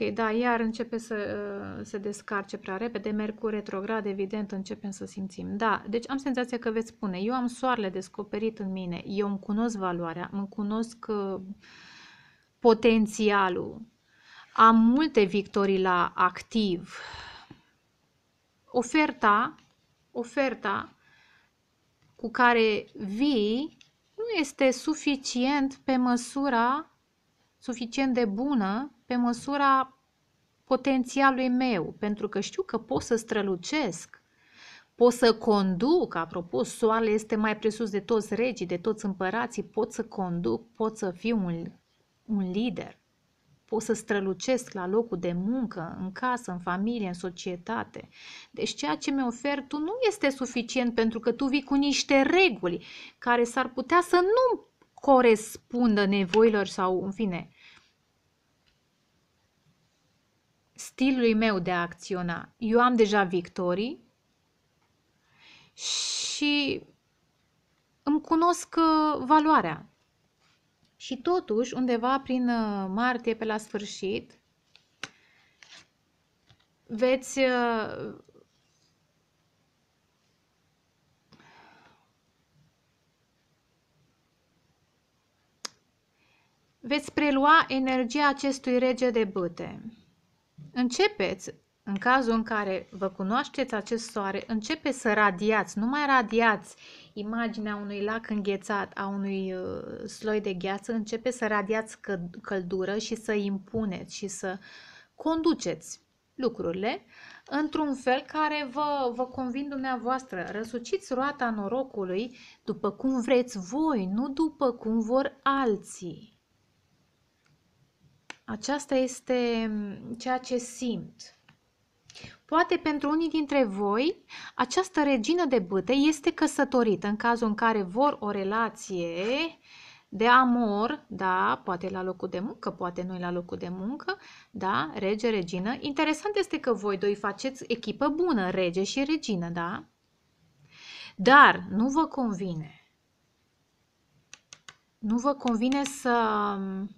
Ok, da, iar începe să uh, se descarce prea repede, Mercur retrograd, evident, începem să simțim. Da, deci am senzația că veți spune, eu am soarele descoperit în mine, eu îmi cunosc valoarea, îmi cunosc uh, potențialul, am multe victorii la activ. Oferta, oferta cu care vii nu este suficient pe măsura suficient de bună pe măsura potențialului meu, pentru că știu că pot să strălucesc, pot să conduc, apropo, soarele este mai presus de toți regii, de toți împărații, pot să conduc, pot să fiu un, un lider, pot să strălucesc la locul de muncă, în casă, în familie, în societate. Deci ceea ce mi ofer tu nu este suficient pentru că tu vii cu niște reguli care s-ar putea să nu corespundă nevoilor sau, în fine, stilului meu de a acționa. Eu am deja victorii și îmi cunosc uh, valoarea. Și totuși, undeva prin uh, martie, pe la sfârșit, veți, uh, veți prelua energia acestui rege de băte. Începeți, în cazul în care vă cunoașteți acest soare, începeți să radiați, nu mai radiați imaginea unui lac înghețat, a unui uh, sloi de gheață, începe să radiați căldură și să impuneți și să conduceți lucrurile într-un fel care vă, vă convin dumneavoastră. Răsuciți roata norocului după cum vreți voi, nu după cum vor alții. Aceasta este mm, ceea ce simt. Poate pentru unii dintre voi, această regină de bâte este căsătorită în cazul în care vor o relație de amor, da, poate la locul de muncă, poate noi la locul de muncă, da, rege, regină. Interesant este că voi doi faceți echipă bună, rege și regină, da? Dar nu vă convine. Nu vă convine să mm,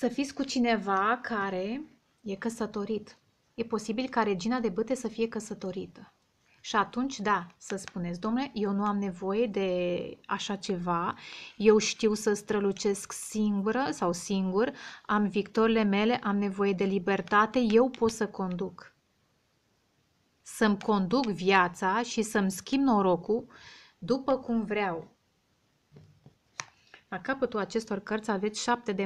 să fiți cu cineva care e căsătorit. E posibil ca regina de băte să fie căsătorită. Și atunci, da, să spuneți, domnule, eu nu am nevoie de așa ceva, eu știu să strălucesc singură sau singur, am victorile mele, am nevoie de libertate, eu pot să conduc. Să-mi conduc viața și să-mi schimb norocul după cum vreau. La capătul acestor cărți aveți șapte de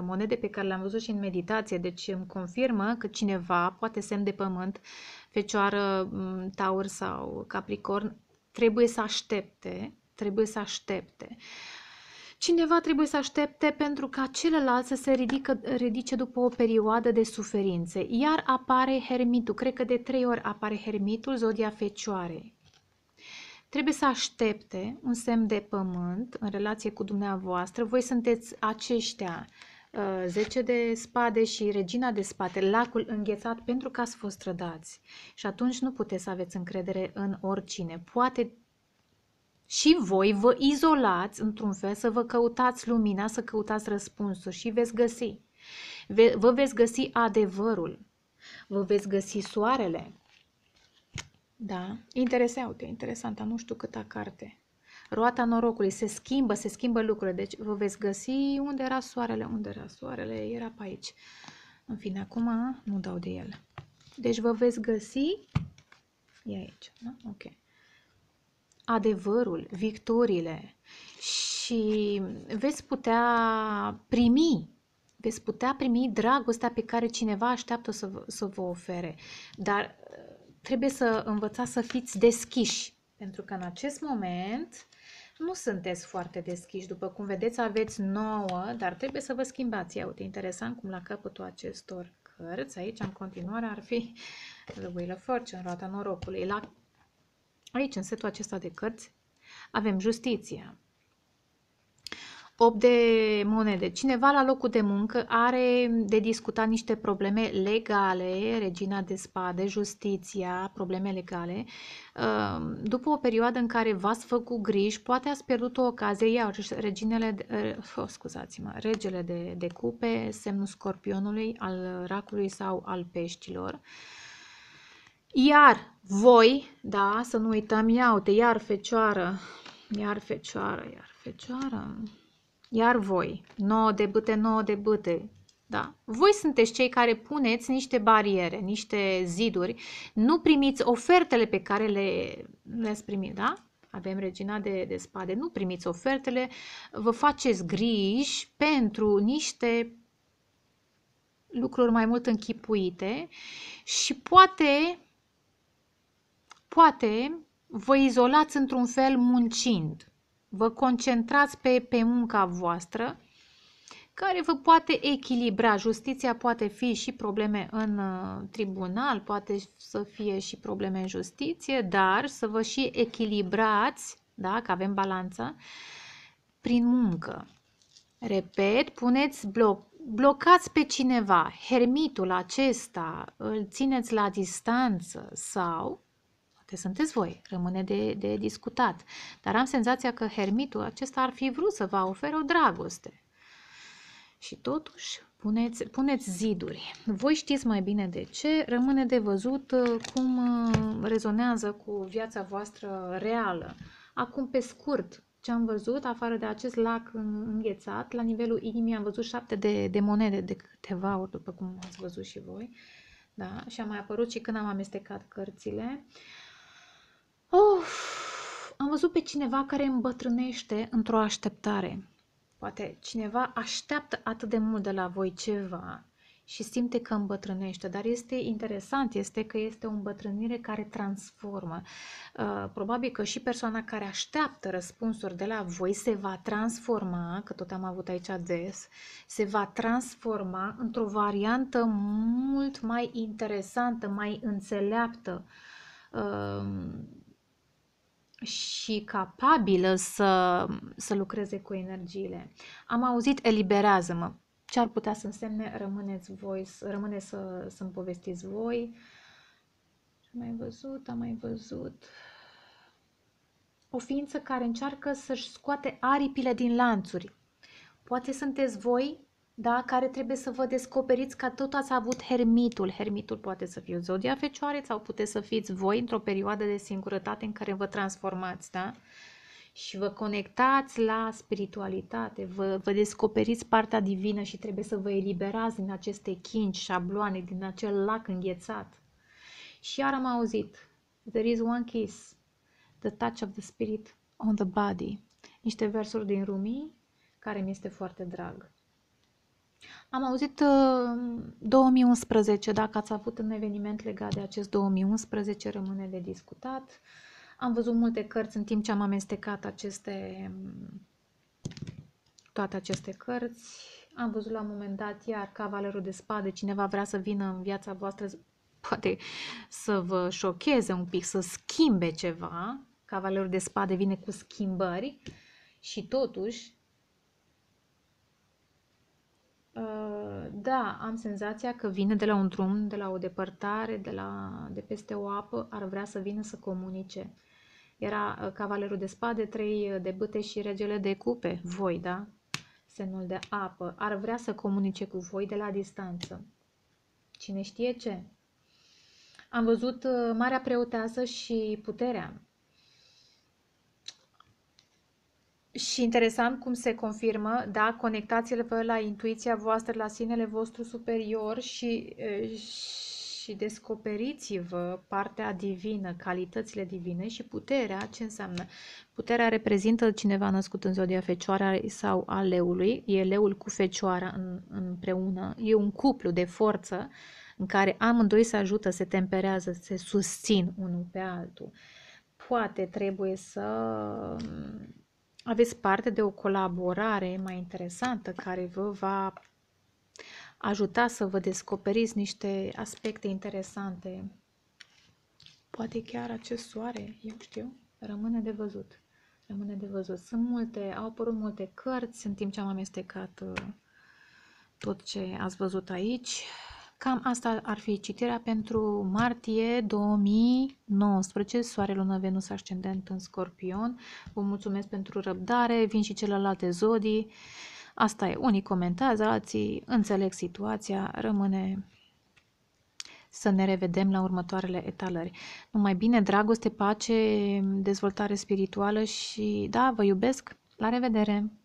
monede pe care le-am văzut și în meditație, deci îmi confirmă că cineva, poate semn de pământ, fecioară, taur sau capricorn, trebuie să aștepte, trebuie să aștepte. Cineva trebuie să aștepte pentru ca celălalt să se ridică, ridice după o perioadă de suferințe. Iar apare hermitul, cred că de trei ori apare hermitul, zodia fecioarei trebuie să aștepte un semn de pământ în relație cu dumneavoastră. Voi sunteți aceștia, 10 uh, de spade și regina de spate, lacul înghețat pentru că ați fost trădați. Și atunci nu puteți să aveți încredere în oricine. Poate și voi vă izolați într-un fel să vă căutați lumina, să căutați răspunsuri și veți găsi. Vă veți găsi adevărul, vă veți găsi soarele, da, intereseaute, interesant. nu știu câta carte. Roata norocului, se schimbă, se schimbă lucrurile, deci vă veți găsi unde era soarele, unde era soarele, era pe aici. În fine, acum nu dau de el. Deci vă veți găsi, e aici, da? ok. Adevărul, victoriile și veți putea primi veți putea primi dragostea pe care cineva așteaptă să, să vă ofere. Dar trebuie să învățați să fiți deschiși, pentru că în acest moment nu sunteți foarte deschiși. După cum vedeți, aveți 9, dar trebuie să vă schimbați. Ia uite, interesant cum la capătul acestor cărți, aici în continuare ar fi The Wheel of Fortune, roata norocului. La... Aici, în setul acesta de cărți, avem justiția, 8 de monede. Cineva la locul de muncă are de discutat niște probleme legale, regina de spade, justiția, probleme legale. Ehm, după o perioadă în care v-ați făcut griji, poate ați pierdut o ocazie, iau reginele, de, er, oh, scuzați-mă, regele de, de cupe, semnul scorpionului, al racului sau al peștilor. Iar voi, da, să nu uităm, iau-te, iar fecioară, iar fecioară, iar fecioară, iar voi, 9 de bâte, 9 de bâte, da. Voi sunteți cei care puneți niște bariere, niște ziduri, nu primiți ofertele pe care le, le-ați primit, da? Avem regina de, de spade, nu primiți ofertele, vă faceți griji pentru niște lucruri mai mult închipuite și poate, poate vă izolați într-un fel muncind. Vă concentrați pe, pe munca voastră care vă poate echilibra. Justiția poate fi și probleme în uh, tribunal, poate să fie și probleme în justiție, dar să vă și echilibrați, da, că avem balanță, prin muncă. Repet, puneți bloc, blocați pe cineva, hermitul acesta îl țineți la distanță sau ce sunteți voi, rămâne de, de discutat. Dar am senzația că hermitul acesta ar fi vrut să vă ofere o dragoste. Și totuși, puneți, puneți ziduri. Voi știți mai bine de ce, rămâne de văzut uh, cum uh, rezonează cu viața voastră reală. Acum, pe scurt, ce am văzut, afară de acest lac înghețat, la nivelul inimii am văzut șapte de, de monede de câteva ori, după cum ați văzut și voi. Da? Și a mai apărut și când am amestecat cărțile. Uh, Of, am văzut pe cineva care îmbătrânește într-o așteptare. Poate cineva așteaptă atât de mult de la voi ceva și simte că îmbătrânește, dar este interesant, este că este o îmbătrânire care transformă. Uh, probabil că și persoana care așteaptă răspunsuri de la voi se va transforma, că tot am avut aici des, se va transforma într-o variantă mult mai interesantă, mai înțeleaptă. Uh, și capabilă să, să lucreze cu energiile. Am auzit eliberează-mă. Ce ar putea să însemne rămâneți voi, rămâne să, să-mi povestiți voi. Am mai văzut, am mai văzut. O ființă care încearcă să-și scoate aripile din lanțuri. Poate sunteți voi da, care trebuie să vă descoperiți că tot ați avut hermitul. Hermitul poate să fie zodia fecioare sau puteți să fiți voi într-o perioadă de singurătate în care vă transformați, da? Și vă conectați la spiritualitate, vă, vă descoperiți partea divină și trebuie să vă eliberați din aceste chinci, șabloane, din acel lac înghețat. Și iar am auzit, there is one kiss, the touch of the spirit on the body, niște versuri din Rumi care mi este foarte drag. Am auzit 2011, uh, dacă ați avut un eveniment legat de acest 2011, rămâne de discutat. Am văzut multe cărți în timp ce am amestecat aceste, toate aceste cărți. Am văzut la un moment dat iar Cavalerul de Spade, cineva vrea să vină în viața voastră, poate să vă șocheze un pic, să schimbe ceva. Cavalerul de Spade vine cu schimbări și totuși Ă, da, am senzația că vine de la un drum, de la o depărtare, de, la, de peste o apă, ar vrea să vină să comunice. Era ă, cavalerul de spade, trei ă, de băte și regele de cupe, voi, da? Semnul de apă. Ar vrea să comunice cu voi de la distanță. Cine știe ce? Am văzut Marea Preoteasă și Puterea. Și interesant cum se confirmă, da, conectați-vă la intuiția voastră, la sinele vostru superior și, și descoperiți-vă partea divină, calitățile divine și puterea, ce înseamnă? Puterea reprezintă cineva născut în zodia fecioară sau a leului, e leul cu fecioara în, împreună, e un cuplu de forță în care amândoi se ajută, se temperează, se susțin unul pe altul. Poate trebuie să aveți parte de o colaborare mai interesantă care vă va ajuta să vă descoperiți niște aspecte interesante. Poate chiar acest soare, eu știu, rămâne de văzut. Rămâne de văzut. Sunt multe, au apărut multe cărți în timp ce am amestecat uh, tot ce ați văzut aici. Cam asta ar fi citirea pentru martie 2019, Soare, Lună, Venus, Ascendent în Scorpion. Vă mulțumesc pentru răbdare, vin și celelalte zodii. Asta e, unii comentează, alții înțeleg situația, rămâne să ne revedem la următoarele etalări. Numai bine, dragoste, pace, dezvoltare spirituală și da, vă iubesc, la revedere!